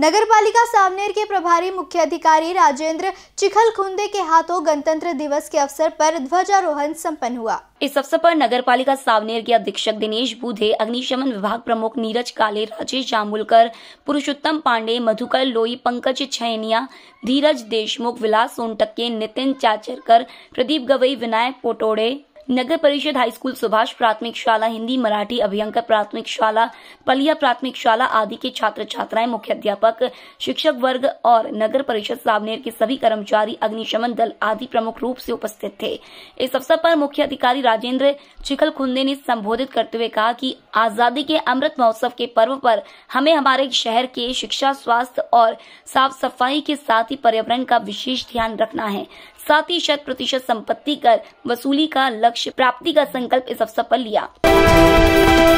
नगर पालिका सामनेर के प्रभारी मुख्य अधिकारी राजेंद्र चिखल खुंदे के हाथों गणतंत्र दिवस के अवसर पर ध्वजारोहण संपन्न हुआ इस अवसर पर नगर पालिका सावनेर के अधीक्षक दिनेश बुधे अग्निशमन विभाग प्रमुख नीरज काले राजेश जामुलकर पुरुषोत्तम पांडे मधुकर लोई पंकज छैनिया धीरज देशमुख विलास सोनटक्के नितिन चाचरकर प्रदीप गवई विनायक पोटोड़े नगर परिषद हाई स्कूल सुभाष प्राथमिक शाला हिंदी मराठी अभियंकर प्राथमिक शाला पलिया प्राथमिक शाला आदि के छात्र छात्राएं मुख्य अध्यापक शिक्षक वर्ग और नगर परिषद सावनेर के सभी कर्मचारी अग्निशमन दल आदि प्रमुख रूप से उपस्थित थे इस अवसर पर मुख्य अधिकारी राजेंद्र चिखल खुंदे ने संबोधित करते हुए कहा कि आजादी के अमृत महोत्सव के पर्व पर हमें हमारे शहर के शिक्षा स्वास्थ्य और साफ सफाई के साथ ही पर्यावरण का विशेष ध्यान रखना है साथ ही शत प्रतिशत संपत्ति कर वसूली का लक्ष्य प्राप्ति का संकल्प इस अवसर पर लिया